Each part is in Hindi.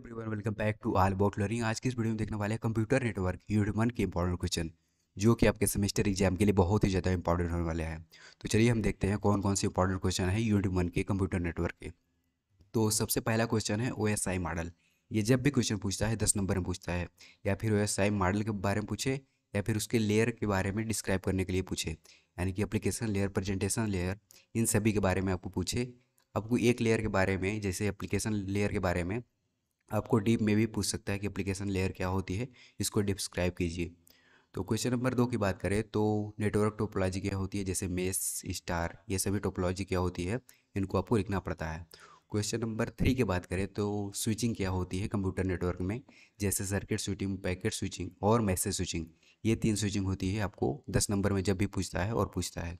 everyone welcome back to all about learning आज की इस वीडियो में देखने वाले हैं कंप्यूटर नेटवर्क यूनिट वन के इंपॉर्टेंट क्वेश्चन जो कि आपके सेमेस्टर एग्जाम के लिए बहुत ही ज़्यादा इंपॉर्टेंट होने वाले हैं तो चलिए हम देखते हैं कौन कौन से इंपॉर्टेंट क्वेश्चन है यूनिट वन के कंप्यूटर नेटवर्क के तो सबसे पहला क्वेश्चन है ओ मॉडल ये जब भी क्वेश्चन पूछता है दस नंबर में पूछता है या फिर ओ मॉडल के बारे में पूछे या फिर उसके लेयर के बारे में डिस्क्राइब करने के लिए पूछे यानी कि एप्लीकेशन लेयर प्रजेंटेशन लेयर इन सभी के बारे में आपको पूछे आपको एक लेयर के बारे में जैसे एप्लीकेशन लेयर के बारे में आपको डीप में भी पूछ सकता है कि एप्लीकेशन लेयर क्या होती है इसको डिस्क्राइब कीजिए तो क्वेश्चन नंबर दो की बात करें तो नेटवर्क टोपोलॉजी क्या होती है जैसे मेस स्टार ये सभी टोपोलॉजी क्या होती है इनको आपको लिखना पड़ता है क्वेश्चन नंबर थ्री की बात करें तो स्विचिंग क्या होती है कंप्यूटर नेटवर्क में जैसे सर्किट स्विचिंग पैकेट स्विचिंग और मैसेज स्विचिंग ये तीन स्विचिंग होती है आपको दस नंबर में जब भी पूछता है और पूछता है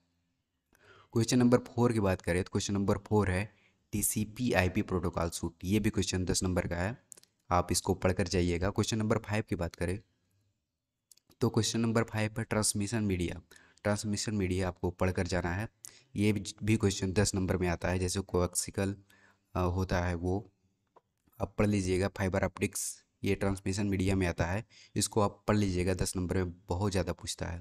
क्वेश्चन नंबर फोर की बात करें तो क्वेश्चन नंबर फोर है T C P I P protocol suite ये भी क्वेश्चन दस नंबर का है आप इसको पढ़कर जाइएगा क्वेश्चन नंबर फाइव की बात करें तो क्वेश्चन नंबर फाइव है ट्रांसमिशन मीडिया ट्रांसमिशन मीडिया आपको पढ़कर जाना है ये भी क्वेश्चन दस नंबर में आता है जैसे कोक्सिकल होता है वो आप पढ़ लीजिएगा फाइबर ऑप्टिक्स ये ट्रांसमिशन मीडिया में आता है इसको आप पढ़ लीजिएगा दस नंबर में बहुत ज़्यादा पूछता है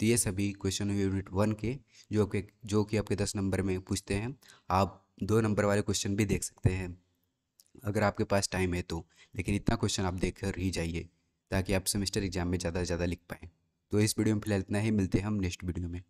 तो ये सभी क्वेश्चन यूनिट वन के जो कि जो कि आपके दस नंबर में पूछते हैं आप दो नंबर वाले क्वेश्चन भी देख सकते हैं अगर आपके पास टाइम है तो लेकिन इतना क्वेश्चन आप देख कर ही जाइए ताकि आप सेमेस्टर एग्जाम में ज़्यादा से ज़्यादा लिख पाएँ तो इस वीडियो में फिलहाल इतना ही मिलते हैं हम नेक्स्ट वीडियो में